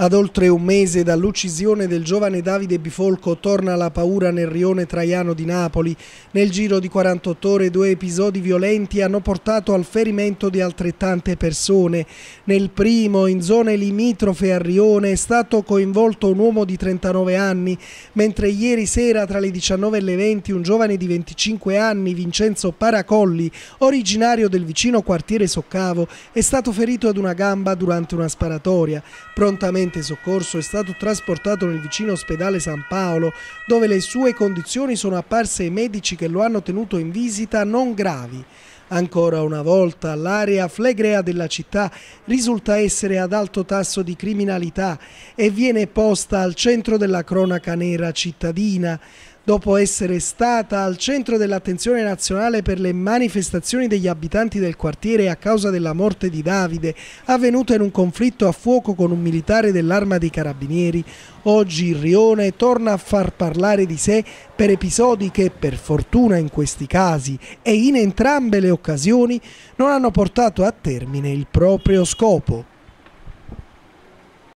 Ad oltre un mese dall'uccisione del giovane Davide Bifolco torna la paura nel rione Traiano di Napoli. Nel giro di 48 ore due episodi violenti hanno portato al ferimento di altrettante persone. Nel primo, in zone limitrofe a Rione, è stato coinvolto un uomo di 39 anni, mentre ieri sera tra le 19 e le 20 un giovane di 25 anni, Vincenzo Paracolli, originario del vicino quartiere Soccavo, è stato ferito ad una gamba durante una sparatoria. Prontamente urgente soccorso è stato trasportato nel vicino ospedale San Paolo, dove le sue condizioni sono apparse ai medici che lo hanno tenuto in visita non gravi. Ancora una volta l'area flegrea della città risulta essere ad alto tasso di criminalità e viene posta al centro della cronaca nera cittadina dopo essere stata al centro dell'attenzione nazionale per le manifestazioni degli abitanti del quartiere a causa della morte di Davide, avvenuta in un conflitto a fuoco con un militare dell'arma dei carabinieri, oggi Rione torna a far parlare di sé per episodi che, per fortuna in questi casi e in entrambe le occasioni, non hanno portato a termine il proprio scopo.